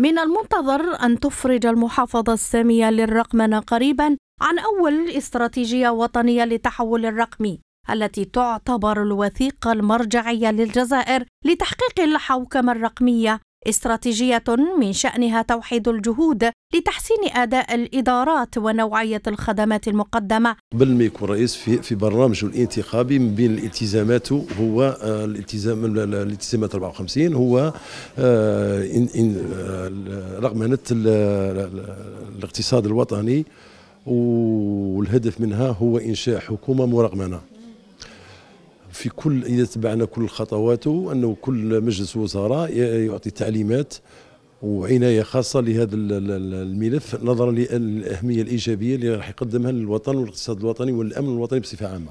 من المنتظر أن تفرج المحافظة السامية للرقمنة قريبا عن أول استراتيجية وطنية للتحول الرقمي التي تعتبر الوثيقة المرجعية للجزائر لتحقيق الحوكمة الرقمية استراتيجيه من شانها توحيد الجهود لتحسين اداء الادارات ونوعيه الخدمات المقدمه. قبل ما يكون رئيس في في برنامجه الانتخابي من بين الالتزامات هو آه، الالتزام الالتزامات 54 هو آه، إن إن آه، رغمنه الاقتصاد الوطني والهدف منها هو انشاء حكومه مرغمنه. في كل اذا تبعنا كل خطواته انه كل مجلس وزراء يعطي تعليمات وعنايه خاصه لهذا الملف نظرا للاهميه الايجابيه اللي راح يقدمها للوطن والاقتصاد الوطني والامن الوطني بصفه عامه.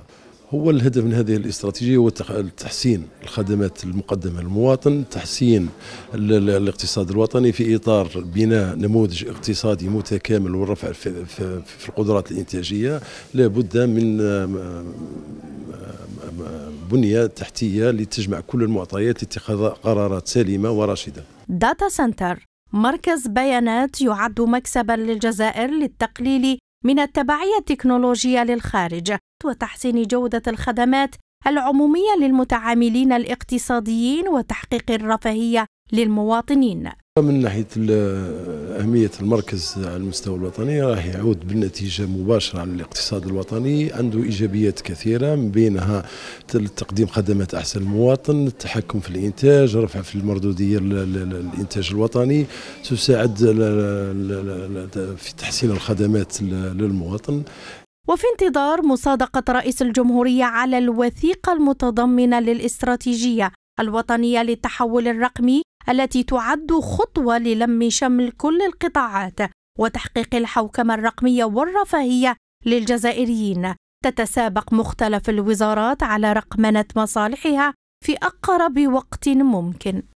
هو الهدف من هذه الاستراتيجيه هو تحسين الخدمات المقدمه للمواطن، تحسين الاقتصاد الوطني في اطار بناء نموذج اقتصادي متكامل والرفع في القدرات الانتاجيه لابد من بنية تحتية لتجمع كل المعطيات لاتخاذ قرارات سليمة وراشدة داتا سنتر مركز بيانات يعد مكسبا للجزائر للتقليل من التبعية التكنولوجية للخارج وتحسين جودة الخدمات العمومية للمتعاملين الاقتصاديين وتحقيق الرفاهية للمواطنين من ناحية أهمية المركز على المستوى الوطني راح يعود بالنتيجة مباشرة على الاقتصاد الوطني عنده إيجابيات كثيرة من بينها تقديم خدمات أحسن المواطن التحكم في الإنتاج رفع في المردودية الإنتاج الوطني تساعد في تحسين الخدمات للمواطن وفي انتظار مصادقة رئيس الجمهورية على الوثيقة المتضمنة للاستراتيجية الوطنية للتحول الرقمي التي تعد خطوة للم شمل كل القطاعات وتحقيق الحوكمة الرقمية والرفاهية للجزائريين تتسابق مختلف الوزارات على رقمنة مصالحها في أقرب وقت ممكن